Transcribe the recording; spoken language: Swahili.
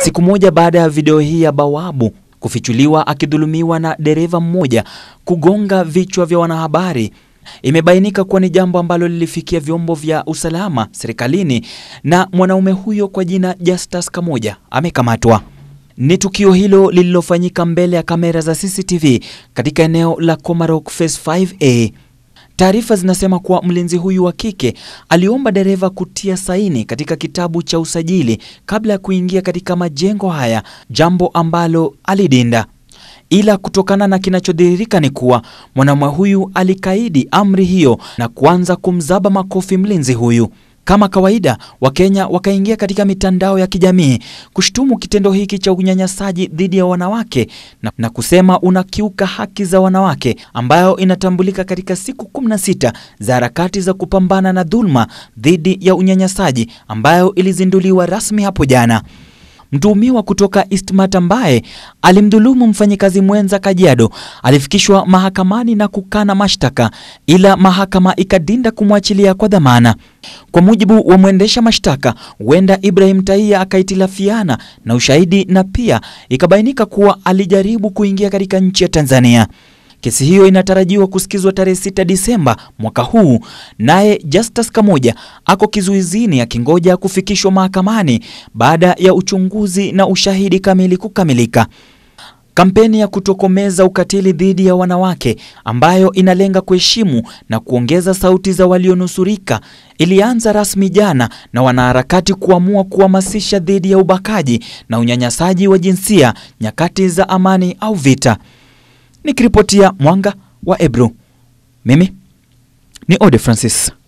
Siku moja baada ya video hii ya Bawabu kufichuliwa akidhulumiwa na dereva mmoja kugonga vichwa vya wanahabari, imebainika kuwa ni jambo ambalo lilifikia vyombo vya usalama serikalini na mwanaume huyo kwa jina Justus Kamoja amekamatwa. Ni tukio hilo lililofanyika mbele ya kamera za CCTV katika eneo la Komarok Phase 5A. Taarifa zinasema kuwa mlinzi huyu wa kike aliomba dereva kutia saini katika kitabu cha usajili kabla ya kuingia katika majengo haya, jambo ambalo alidinda. Ila kutokana na kinachodhihirika ni kuwa mwanamume huyu alikaidi amri hiyo na kuanza kumzaba makofi mlinzi huyu. Kama kawaida, Wakenya wakaingia katika mitandao ya kijamii kushtumu kitendo hiki cha unyanyasaji dhidi ya wanawake na, na kusema unakiuka haki za wanawake ambayo inatambulika katika siku 16 za harakati za kupambana na dhuluma dhidi ya unyanyasaji ambayo ilizinduliwa rasmi hapo jana. Mtuhumiwa kutoka Eastmat ambaye alimdhulumu mfanyikazi mwenza Kajiado alifikishwa mahakamani na kukana mashtaka, ila mahakama ikadinda kumwachilia kwa dhamana. Kwa mujibu wa mwendesha mashtaka, huenda Ibrahim Taia akaitilafiana na ushahidi na pia ikabainika kuwa alijaribu kuingia katika nchi ya Tanzania. Kesi hiyo inatarajiwa kusikizwa tarehe 6 Disemba mwaka huu. Naye Justus Kamoja ako kizuizini akingoja kufikishwa mahakamani baada ya uchunguzi na ushahidi kamili kukamilika. Kampeni ya kutokomeza ukatili dhidi ya wanawake ambayo inalenga kuheshimu na kuongeza sauti za walionusurika ilianza rasmi jana na wanaharakati kuamua kuhamasisha dhidi ya ubakaji na unyanyasaji wa jinsia nyakati za amani au vita nikiripotia Mwanga wa Ebro, mimi ni Ode Francis.